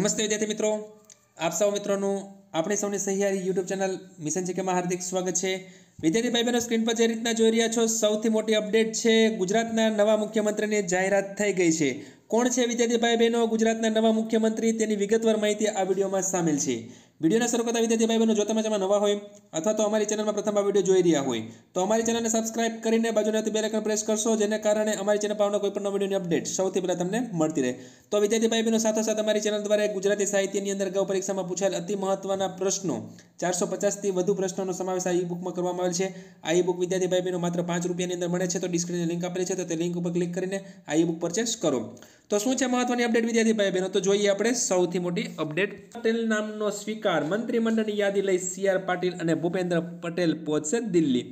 નમસ્તે વિદ્યાર્થી મિત્રો આપ સૌ મિત્રોનું આપણે સૌની સહિયારી યુટ્યુબ ચેનલ મિશન જીકેમાં હાર્દિક સ્વાગત છે વિદ્યાર્થી ભાઈ બહેનો સ્ક્રીન પર જે રીતના જોઈ રહ્યા છો સૌથી મોટી અપડેટ છે ગુજરાતના નવા મુખ્યમંત્રીની જાહેરાત થઈ ગઈ છે કોણ છે વિદ્યાર્થી ભાઈ બહેનો ગુજરાતના નવા મુખ્યમંત્રી તેની વિગતવાર માહિતી આ વિડીયોમાં સામેલ છે વિડીયોને શરૂ કરતા વિદ્યાર્થી ભાઈ બહેનો જો તમે જેમાં નવા હોય અથવા તો અમારી ચેનલમાં પ્રથમ આ વિડીયો જોઈ રહ્યા હોય તો અમારી ચેનલને સબસ્ક્રાઇબ કરીને બાજુને બે લેખન પ્રેસ કરશો જેને કારણે અમારી ચેનલ પર આવનાર કોઈ પણ વિડીયોની અપડેટ સૌથી પહેલાં તમને મળતી રહે તો વિદ્યાર્થી ભાઈ બહેનો સાથોસાથ અમારી ચેનલ દ્વારા ગુજરાતી સાહિત્યની અંદર અગાઉ પરીક્ષામાં પૂછાયેલ અતિ મહત્વના પ્રશ્નો ચારસો પચાસથી વધુ પ્રશ્નોનો સમાવેશ આ ઈ બુકમાં કરવામાં આવેલ છે આ ઈ બુક વિદ્યાર્થી ભાઈ બહેનો માત્ર પાંચ રૂપિયાની અંદર મળે છે તો ડિસ્ક્રિપ્શન લિંક આપેલી છે તો તે લિંક ઉપર ક્લિક કરીને આ ઈ બુક પરચેસ કરો તો શું છે મહત્વની અપડેટ વિદ્યાર્થી ભાઈ બહેનો તો જોઈએ આપણે સૌથી મોટી અપડેટ પટેલ નામનો સ્વીકાર મંત્રીમંડળની યાદી લઈ સીઆર પાટીલ અને ભૂપેન્દ્ર પટેલ પહોંચશે દિલ્હી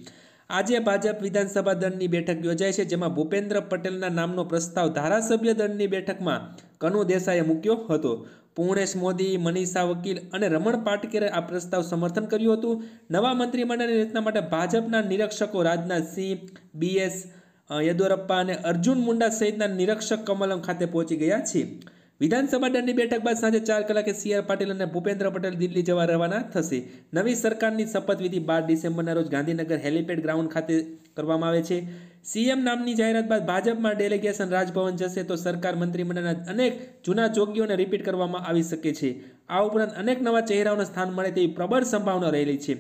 આજે ભાજપ વિધાનસભા દળની બેઠક યોજાય છે જેમાં ભૂપેન્દ્ર પટેલના નામનો પ્રસ્તાવ ધારાસભ્ય દળની બેઠકમાં કનુ દેસાઈએ મૂક્યો હતો પૂર્ણેશ મોદી મનીષા વકીલ અને રમણ પાટકેરે આ પ્રસ્તાવ સમર્થન કર્યું હતું નવા મંત્રીમંડળની રચના માટે ભાજપના નિરીક્ષકો રાજનાથસિંહ બીએસ યેદુરપ્પા અને અર્જુન મુંડા સહિતના નિરીક્ષક કમલમ ખાતે પહોંચી ગયા છે વિધાનસભા દળની બેઠક બાદ સાંજે ચાર કલાકે સીઆર આર પાટીલ અને ભૂપેન્દ્ર પટેલ દિલ્હી જવા રવાના થશે નવી સરકારની શપથવિધિ બાર ડિસેમ્બરના રોજ ગાંધીનગર હેલિપેડ ગ્રાઉન્ડ ખાતે કરવામાં આવે છે સીએમ નામની જાહેરાત બાદ ભાજપમાં ડેલિગેશન રાજભવન જશે તો સરકાર મંત્રીમંડળના અનેક જૂના ચોકીઓને રિપીટ કરવામાં આવી શકે છે આ ઉપરાંત અનેક નવા ચહેરાઓને સ્થાન મળે તેવી પ્રબળ સંભાવના રહેલી છે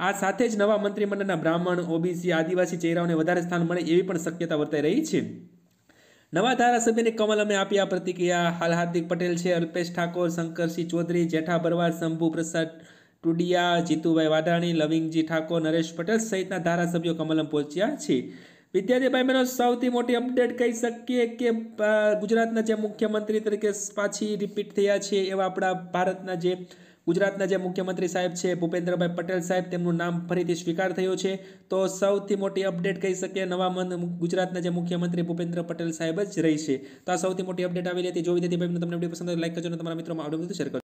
આ સાથે જ નવા મંત્રીમંડળના બ્રાહ્મણ ઓબીસી આદિવાસી ચહેરાઓને વધારે સ્થાન મળે એવી પણ શક્યતા વર્તાઈ રહી છે નવા ધારાસભ્યને કમલ અમે આપી પ્રતિક્રિયા હાલ હાર્દિક પટેલ છે અલ્પેશ ઠાકોર શંકરસિંહ ચૌધરી જેઠા બરવા શંભુ પ્રસાદ ટુડિયા જીતુભાઈ વાઢાણી લવિંગજી ઠાકોર નરેશ પટેલ સહિતના ધારાસભ્યો કમલમ પહોંચ્યા છે વિદ્યાર્થી ભાઈ બહેનો સૌથી મોટી અપડેટ કહી શકીએ કે ગુજરાતના જે મુખ્યમંત્રી તરીકે પાછી રિપીટ થયા છે એવા આપણા ભારતના જે ગુજરાતના જે મુખ્યમંત્રી સાહેબ છે ભૂપેન્દ્રભાઈ પટેલ સાહેબ તેમનું નામ ફરીથી સ્વીકાર થયું છે તો સૌથી મોટી અપડેટ કહી શકીએ નવા મન ગુજરાતના જે મુખ્યમંત્રી ભૂપેન્દ્ર પટેલ સાહેબ જ છે તો આ સૌથી મોટી અપડેટ આવેલી હતી જો વિદ્યાર્થી ભાઈ તમને વિડીયો પસંદ લાઈક કરજો તમારા મિત્રો આવડે બધું શેર કરજો